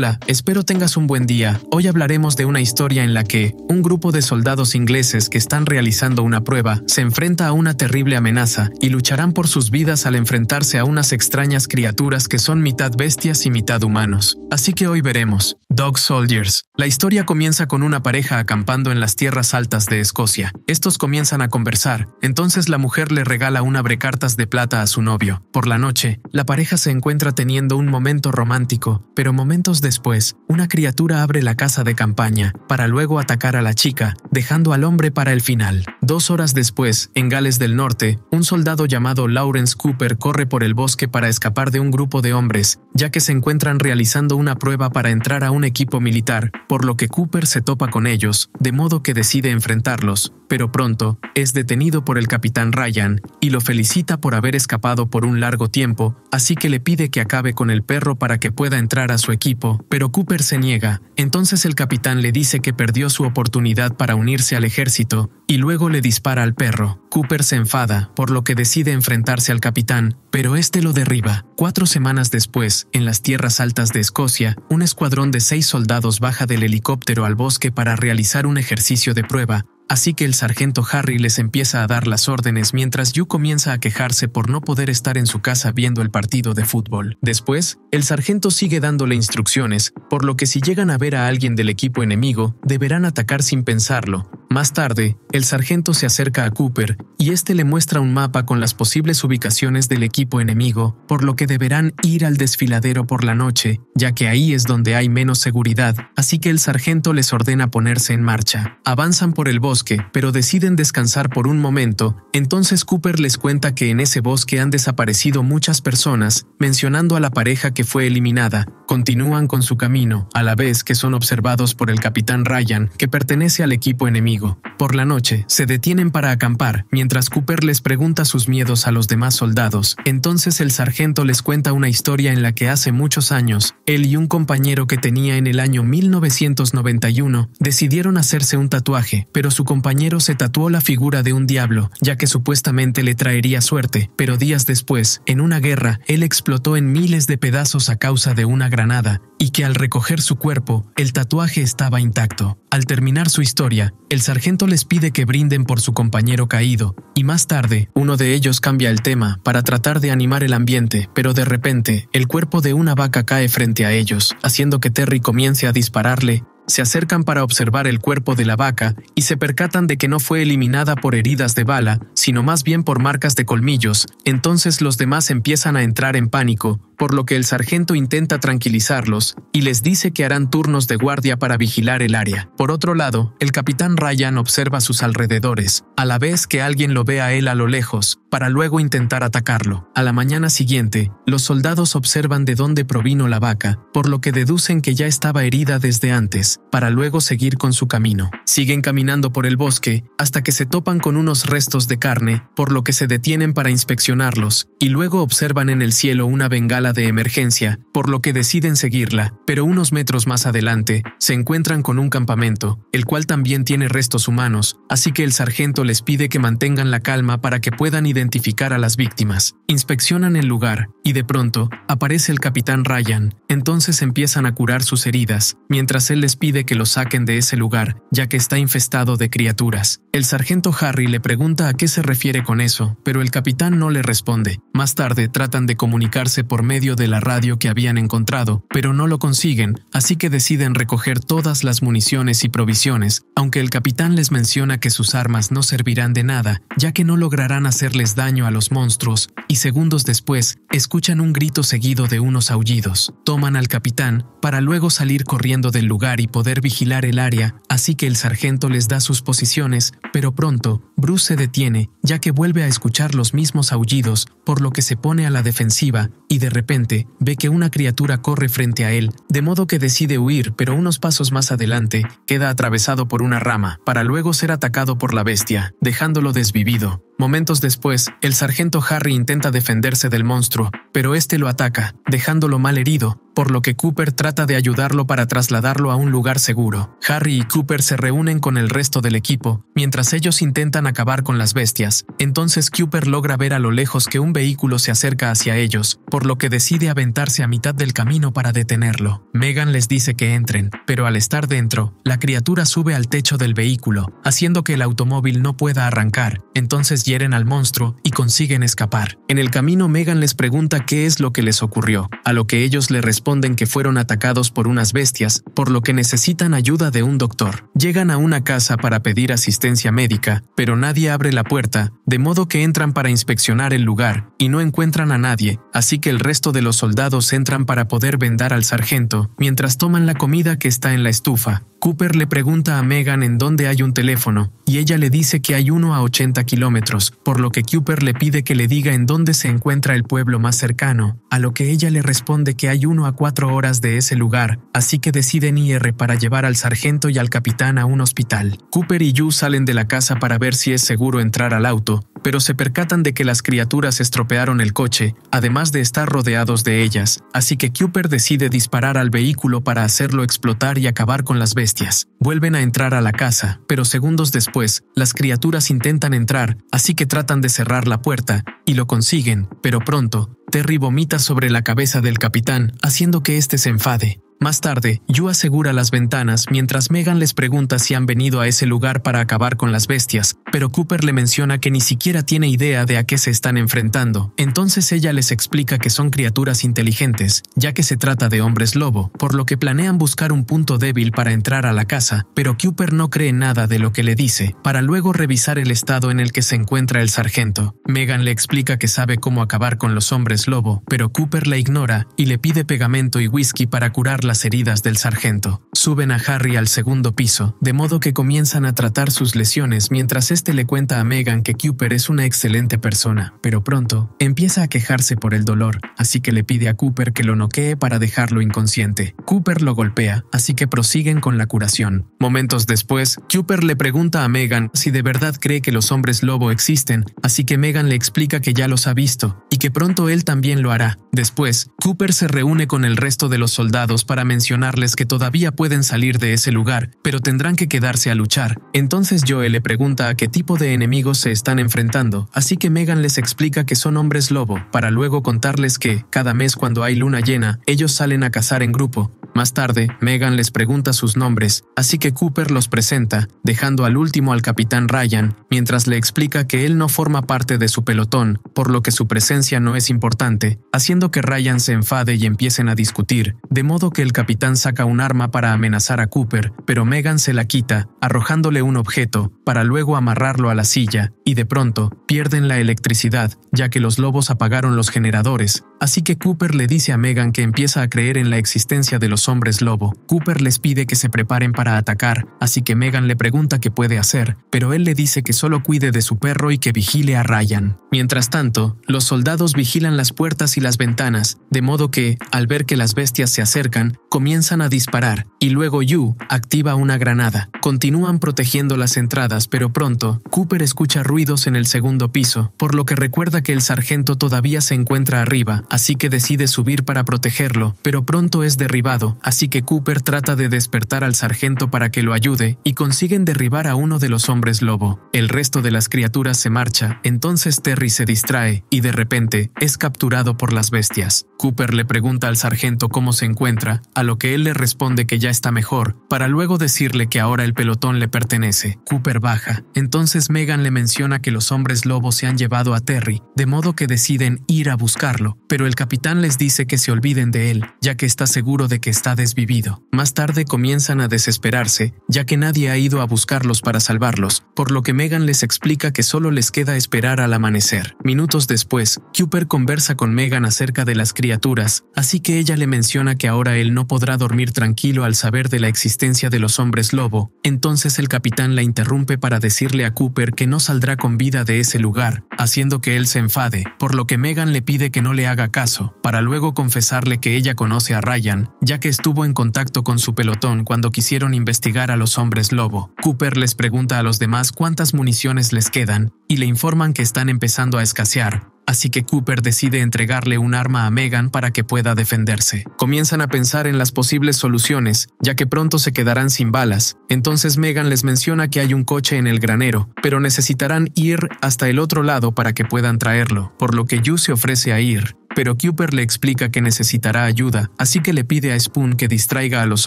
Hola, espero tengas un buen día. Hoy hablaremos de una historia en la que un grupo de soldados ingleses que están realizando una prueba se enfrenta a una terrible amenaza y lucharán por sus vidas al enfrentarse a unas extrañas criaturas que son mitad bestias y mitad humanos. Así que hoy veremos Dog Soldiers. La historia comienza con una pareja acampando en las tierras altas de Escocia. Estos comienzan a conversar, entonces la mujer le regala un abrecartas de plata a su novio. Por la noche, la pareja se encuentra teniendo un momento romántico, pero momentos de después, una criatura abre la casa de campaña, para luego atacar a la chica, dejando al hombre para el final. Dos horas después, en Gales del Norte, un soldado llamado Lawrence Cooper corre por el bosque para escapar de un grupo de hombres, ya que se encuentran realizando una prueba para entrar a un equipo militar, por lo que Cooper se topa con ellos, de modo que decide enfrentarlos, pero pronto, es detenido por el capitán Ryan, y lo felicita por haber escapado por un largo tiempo, así que le pide que acabe con el perro para que pueda entrar a su equipo, pero Cooper se niega, entonces el capitán le dice que perdió su oportunidad para unirse al ejército, y luego le dispara al perro. Cooper se enfada, por lo que decide enfrentarse al capitán, pero este lo derriba. Cuatro semanas después, en las tierras altas de Escocia, un escuadrón de seis soldados baja del helicóptero al bosque para realizar un ejercicio de prueba, Así que el sargento Harry les empieza a dar las órdenes mientras Yu comienza a quejarse por no poder estar en su casa viendo el partido de fútbol. Después, el sargento sigue dándole instrucciones, por lo que si llegan a ver a alguien del equipo enemigo, deberán atacar sin pensarlo, más tarde, el sargento se acerca a Cooper y este le muestra un mapa con las posibles ubicaciones del equipo enemigo, por lo que deberán ir al desfiladero por la noche, ya que ahí es donde hay menos seguridad, así que el sargento les ordena ponerse en marcha. Avanzan por el bosque, pero deciden descansar por un momento, entonces Cooper les cuenta que en ese bosque han desaparecido muchas personas, mencionando a la pareja que fue eliminada, Continúan con su camino, a la vez que son observados por el capitán Ryan, que pertenece al equipo enemigo. Por la noche, se detienen para acampar, mientras Cooper les pregunta sus miedos a los demás soldados. Entonces el sargento les cuenta una historia en la que hace muchos años, él y un compañero que tenía en el año 1991 decidieron hacerse un tatuaje, pero su compañero se tatuó la figura de un diablo, ya que supuestamente le traería suerte, pero días después, en una guerra, él explotó en miles de pedazos a causa de una gran granada y que al recoger su cuerpo, el tatuaje estaba intacto. Al terminar su historia, el sargento les pide que brinden por su compañero caído, y más tarde, uno de ellos cambia el tema para tratar de animar el ambiente, pero de repente, el cuerpo de una vaca cae frente a ellos, haciendo que Terry comience a dispararle, se acercan para observar el cuerpo de la vaca y se percatan de que no fue eliminada por heridas de bala, sino más bien por marcas de colmillos, entonces los demás empiezan a entrar en pánico, por lo que el sargento intenta tranquilizarlos y les dice que harán turnos de guardia para vigilar el área. Por otro lado, el capitán Ryan observa sus alrededores, a la vez que alguien lo ve a él a lo lejos, para luego intentar atacarlo. A la mañana siguiente, los soldados observan de dónde provino la vaca, por lo que deducen que ya estaba herida desde antes, para luego seguir con su camino. Siguen caminando por el bosque hasta que se topan con unos restos de carne por lo que se detienen para inspeccionarlos, y luego observan en el cielo una bengala de emergencia, por lo que deciden seguirla, pero unos metros más adelante, se encuentran con un campamento, el cual también tiene restos humanos, así que el sargento les pide que mantengan la calma para que puedan identificar a las víctimas. Inspeccionan el lugar, y de pronto, aparece el capitán Ryan, entonces empiezan a curar sus heridas, mientras él les pide que lo saquen de ese lugar, ya que está infestado de criaturas. El sargento Harry le pregunta a qué se refiere con eso, pero el capitán no le responde. Más tarde tratan de comunicarse por medio de la radio que habían encontrado, pero no lo consiguen, así que deciden recoger todas las municiones y provisiones, aunque el capitán les menciona que sus armas no servirán de nada, ya que no lograrán hacerles daño a los monstruos, y segundos después escuchan un grito seguido de unos aullidos. Toman al capitán para luego salir corriendo del lugar y poder vigilar el área, así que el sargento les da sus posiciones, pero pronto Bruce se detiene ya que vuelve a escuchar los mismos aullidos, por lo que se pone a la defensiva, y de repente ve que una criatura corre frente a él, de modo que decide huir, pero unos pasos más adelante, queda atravesado por una rama, para luego ser atacado por la bestia, dejándolo desvivido. Momentos después, el sargento Harry intenta defenderse del monstruo, pero este lo ataca, dejándolo mal herido, por lo que Cooper trata de ayudarlo para trasladarlo a un lugar seguro. Harry y Cooper se reúnen con el resto del equipo, mientras ellos intentan acabar con las bestias. Entonces Cooper logra ver a lo lejos que un vehículo se acerca hacia ellos, por lo que decide aventarse a mitad del camino para detenerlo. Megan les dice que entren, pero al estar dentro, la criatura sube al techo del vehículo, haciendo que el automóvil no pueda arrancar. Entonces Hieren al monstruo y consiguen escapar. En el camino Megan les pregunta qué es lo que les ocurrió, a lo que ellos le responden que fueron atacados por unas bestias, por lo que necesitan ayuda de un doctor. Llegan a una casa para pedir asistencia médica, pero nadie abre la puerta, de modo que entran para inspeccionar el lugar y no encuentran a nadie, así que el resto de los soldados entran para poder vendar al sargento, mientras toman la comida que está en la estufa. Cooper le pregunta a Megan en dónde hay un teléfono, y ella le dice que hay uno a 80 kilómetros por lo que Cooper le pide que le diga en dónde se encuentra el pueblo más cercano, a lo que ella le responde que hay uno a cuatro horas de ese lugar, así que deciden ir para llevar al sargento y al capitán a un hospital. Cooper y Yu salen de la casa para ver si es seguro entrar al auto, pero se percatan de que las criaturas estropearon el coche, además de estar rodeados de ellas, así que Cooper decide disparar al vehículo para hacerlo explotar y acabar con las bestias. Vuelven a entrar a la casa, pero segundos después, las criaturas intentan entrar, así que tratan de cerrar la puerta, y lo consiguen, pero pronto, Terry vomita sobre la cabeza del capitán, haciendo que éste se enfade. Más tarde, Yu asegura las ventanas mientras Megan les pregunta si han venido a ese lugar para acabar con las bestias, pero Cooper le menciona que ni siquiera tiene idea de a qué se están enfrentando. Entonces ella les explica que son criaturas inteligentes, ya que se trata de hombres lobo, por lo que planean buscar un punto débil para entrar a la casa, pero Cooper no cree nada de lo que le dice, para luego revisar el estado en el que se encuentra el sargento. Megan le explica que sabe cómo acabar con los hombres lobo, pero Cooper la ignora y le pide pegamento y whisky para curar las heridas del sargento. Suben a Harry al segundo piso, de modo que comienzan a tratar sus lesiones mientras es este le cuenta a Megan que Cooper es una excelente persona, pero pronto empieza a quejarse por el dolor, así que le pide a Cooper que lo noquee para dejarlo inconsciente. Cooper lo golpea, así que prosiguen con la curación. Momentos después, Cooper le pregunta a Megan si de verdad cree que los hombres lobo existen, así que Megan le explica que ya los ha visto y que pronto él también lo hará. Después, Cooper se reúne con el resto de los soldados para mencionarles que todavía pueden salir de ese lugar, pero tendrán que quedarse a luchar. Entonces Joe le pregunta a que tipo de enemigos se están enfrentando, así que Megan les explica que son hombres lobo, para luego contarles que, cada mes cuando hay luna llena, ellos salen a cazar en grupo, más tarde, Megan les pregunta sus nombres, así que Cooper los presenta, dejando al último al capitán Ryan, mientras le explica que él no forma parte de su pelotón, por lo que su presencia no es importante, haciendo que Ryan se enfade y empiecen a discutir, de modo que el capitán saca un arma para amenazar a Cooper, pero Megan se la quita, arrojándole un objeto, para luego amarrarlo a la silla, y de pronto, pierden la electricidad, ya que los lobos apagaron los generadores, Así que Cooper le dice a Megan que empieza a creer en la existencia de los hombres lobo. Cooper les pide que se preparen para atacar, así que Megan le pregunta qué puede hacer, pero él le dice que solo cuide de su perro y que vigile a Ryan. Mientras tanto, los soldados vigilan las puertas y las ventanas, de modo que, al ver que las bestias se acercan, comienzan a disparar, y luego Yu activa una granada. Continúan protegiendo las entradas, pero pronto, Cooper escucha ruidos en el segundo piso, por lo que recuerda que el sargento todavía se encuentra arriba, así que decide subir para protegerlo, pero pronto es derribado, así que Cooper trata de despertar al sargento para que lo ayude, y consiguen derribar a uno de los hombres lobo. El resto de las criaturas se marcha, entonces Terry se distrae, y de repente, es capturado por las bestias. Cooper le pregunta al sargento cómo se encuentra, a lo que él le responde que ya está mejor, para luego decirle que ahora el pelotón le pertenece. Cooper baja, entonces Megan le menciona que los hombres lobo se han llevado a Terry, de modo que deciden ir a buscarlo, pero el capitán les dice que se olviden de él, ya que está seguro de que está desvivido. Más tarde comienzan a desesperarse, ya que nadie ha ido a buscarlos para salvarlos, por lo que Megan les explica que solo les queda esperar al amanecer. Minutos después, Cooper conversa con Megan acerca de las criaturas, así que ella le menciona que ahora él no podrá dormir tranquilo al saber de la existencia de los hombres lobo, entonces el capitán la interrumpe para decirle a Cooper que no saldrá con vida de ese lugar, haciendo que él se enfade, por lo que Megan le pide que no le haga caso, para luego confesarle que ella conoce a Ryan, ya que estuvo en contacto con su pelotón cuando quisieron investigar a los hombres lobo. Cooper les pregunta a los demás cuántas municiones les quedan, y le informan que están empezando a escasear, así que Cooper decide entregarle un arma a Megan para que pueda defenderse. Comienzan a pensar en las posibles soluciones, ya que pronto se quedarán sin balas, entonces Megan les menciona que hay un coche en el granero, pero necesitarán ir hasta el otro lado para que puedan traerlo, por lo que Yu se ofrece a ir, pero Cooper le explica que necesitará ayuda, así que le pide a Spoon que distraiga a los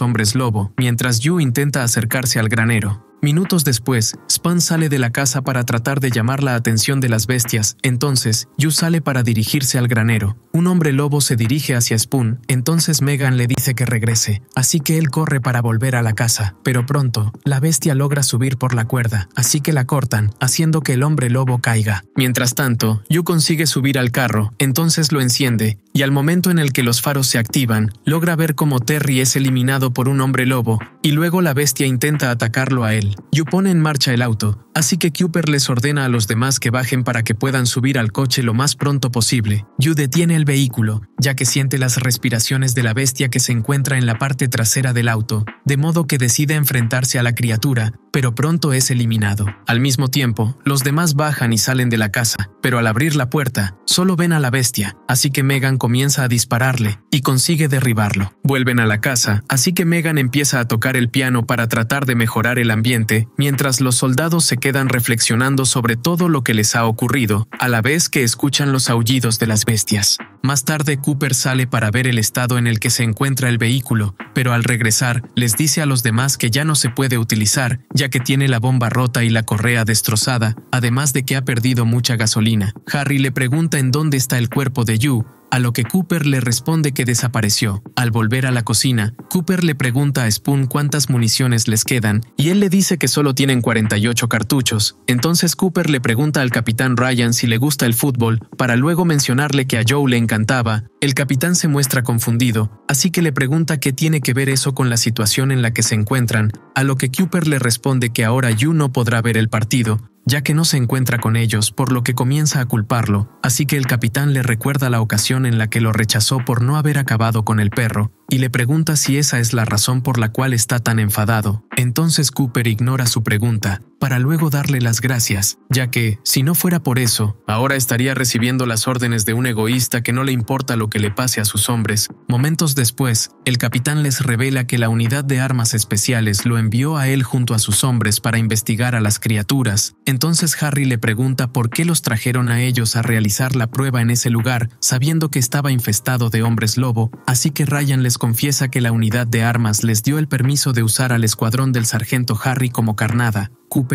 hombres lobo, mientras Yu intenta acercarse al granero. Minutos después, Spun sale de la casa para tratar de llamar la atención de las bestias, entonces, Yu sale para dirigirse al granero. Un hombre lobo se dirige hacia Spoon, entonces Megan le dice que regrese, así que él corre para volver a la casa, pero pronto, la bestia logra subir por la cuerda, así que la cortan, haciendo que el hombre lobo caiga. Mientras tanto, Yu consigue subir al carro, entonces lo enciende, y al momento en el que los faros se activan, logra ver cómo Terry es eliminado por un hombre lobo, y luego la bestia intenta atacarlo a él. Yu pone en marcha el auto, así que Cooper les ordena a los demás que bajen para que puedan subir al coche lo más pronto posible. Yu detiene el vehículo, ya que siente las respiraciones de la bestia que se encuentra en la parte trasera del auto, de modo que decide enfrentarse a la criatura, pero pronto es eliminado. Al mismo tiempo, los demás bajan y salen de la casa, pero al abrir la puerta, solo ven a la bestia, así que Megan comienza a dispararle y consigue derribarlo. Vuelven a la casa, así que Megan empieza a tocar el piano para tratar de mejorar el ambiente, mientras los soldados se quedan reflexionando sobre todo lo que les ha ocurrido, a la vez que escuchan los aullidos de las bestias. Más tarde Cooper sale para ver el estado en el que se encuentra el vehículo, pero al regresar les dice a los demás que ya no se puede utilizar, ya que tiene la bomba rota y la correa destrozada, además de que ha perdido mucha gasolina. Harry le pregunta en dónde está el cuerpo de Yu, a lo que Cooper le responde que desapareció. Al volver a la cocina, Cooper le pregunta a Spoon cuántas municiones les quedan y él le dice que solo tienen 48 cartuchos. Entonces Cooper le pregunta al capitán Ryan si le gusta el fútbol, para luego mencionarle que a Joe le encantaba. El capitán se muestra confundido, así que le pregunta qué tiene que ver eso con la situación en la que se encuentran, a lo que Cooper le responde que ahora Yu no podrá ver el partido, ya que no se encuentra con ellos, por lo que comienza a culparlo, así que el capitán le recuerda la ocasión en la que lo rechazó por no haber acabado con el perro, y le pregunta si esa es la razón por la cual está tan enfadado. Entonces Cooper ignora su pregunta, para luego darle las gracias, ya que, si no fuera por eso, ahora estaría recibiendo las órdenes de un egoísta que no le importa lo que le pase a sus hombres. Momentos después, el capitán les revela que la unidad de armas especiales lo envió a él junto a sus hombres para investigar a las criaturas. Entonces Harry le pregunta por qué los trajeron a ellos a realizar la prueba en ese lugar, sabiendo que estaba infestado de hombres lobo, así que Ryan les confiesa que la unidad de armas les dio el permiso de usar al escuadrón del sargento Harry como carnada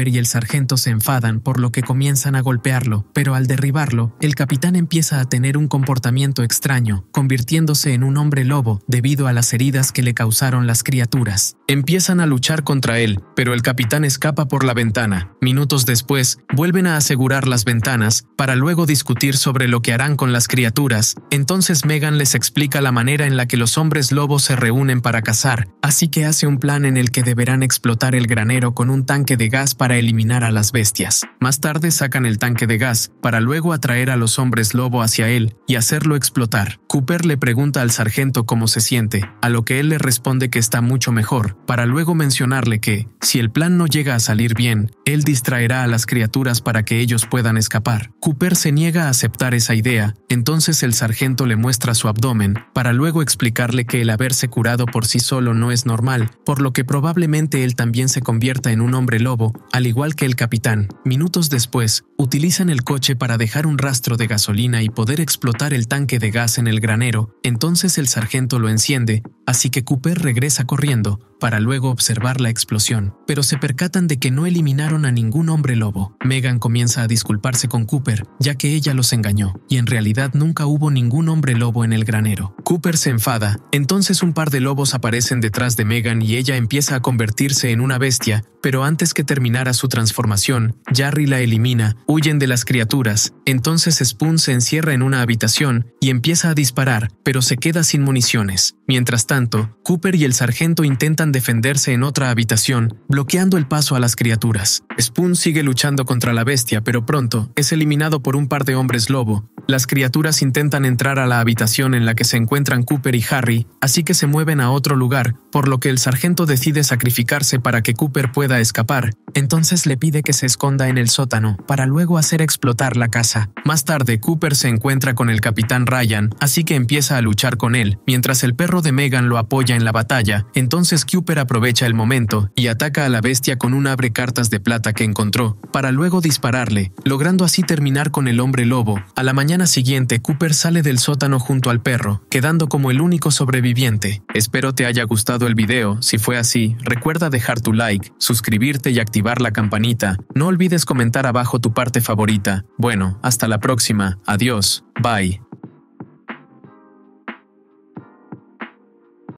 y el sargento se enfadan por lo que comienzan a golpearlo, pero al derribarlo, el capitán empieza a tener un comportamiento extraño, convirtiéndose en un hombre lobo debido a las heridas que le causaron las criaturas. Empiezan a luchar contra él, pero el capitán escapa por la ventana. Minutos después, vuelven a asegurar las ventanas, para luego discutir sobre lo que harán con las criaturas, entonces Megan les explica la manera en la que los hombres lobos se reúnen para cazar, así que hace un plan en el que deberán explotar el granero con un tanque de gas para eliminar a las bestias. Más tarde sacan el tanque de gas, para luego atraer a los hombres lobo hacia él y hacerlo explotar. Cooper le pregunta al sargento cómo se siente, a lo que él le responde que está mucho mejor, para luego mencionarle que, si el plan no llega a salir bien, él distraerá a las criaturas para que ellos puedan escapar. Cooper se niega a aceptar esa idea, entonces el sargento le muestra su abdomen, para luego explicarle que el haberse curado por sí solo no es normal, por lo que probablemente él también se convierta en un hombre lobo, al igual que el capitán. Minutos después, utilizan el coche para dejar un rastro de gasolina y poder explotar el tanque de gas en el granero, entonces el sargento lo enciende, así que Cooper regresa corriendo, para luego observar la explosión, pero se percatan de que no eliminaron a ningún hombre lobo. Megan comienza a disculparse con Cooper, ya que ella los engañó, y en realidad nunca hubo ningún hombre lobo en el granero. Cooper se enfada, entonces un par de lobos aparecen detrás de Megan y ella empieza a convertirse en una bestia, pero antes que terminara su transformación, Jarry la elimina, huyen de las criaturas, entonces Spoon se encierra en una habitación y empieza a disparar, pero se queda sin municiones. Mientras tanto, Cooper y el sargento intentan defenderse en otra habitación, bloqueando el paso a las criaturas. Spoon sigue luchando contra la bestia, pero pronto es eliminado por un par de hombres lobo. Las criaturas intentan entrar a la habitación en la que se encuentran Cooper y Harry, así que se mueven a otro lugar, por lo que el sargento decide sacrificarse para que Cooper pueda escapar. Entonces le pide que se esconda en el sótano, para luego hacer explotar la casa. Más tarde, Cooper se encuentra con el capitán Ryan, así que empieza a luchar con él, mientras el perro de Megan lo apoya en la batalla, entonces Cooper aprovecha el momento y ataca a la bestia con un abre cartas de plata que encontró, para luego dispararle, logrando así terminar con el hombre lobo. A la mañana siguiente, Cooper sale del sótano junto al perro, quedando como el único sobreviviente. Espero te haya gustado el video, si fue así, recuerda dejar tu like, suscribirte y activar la campanita. No olvides comentar abajo tu parte favorita. Bueno, hasta la próxima, adiós, bye.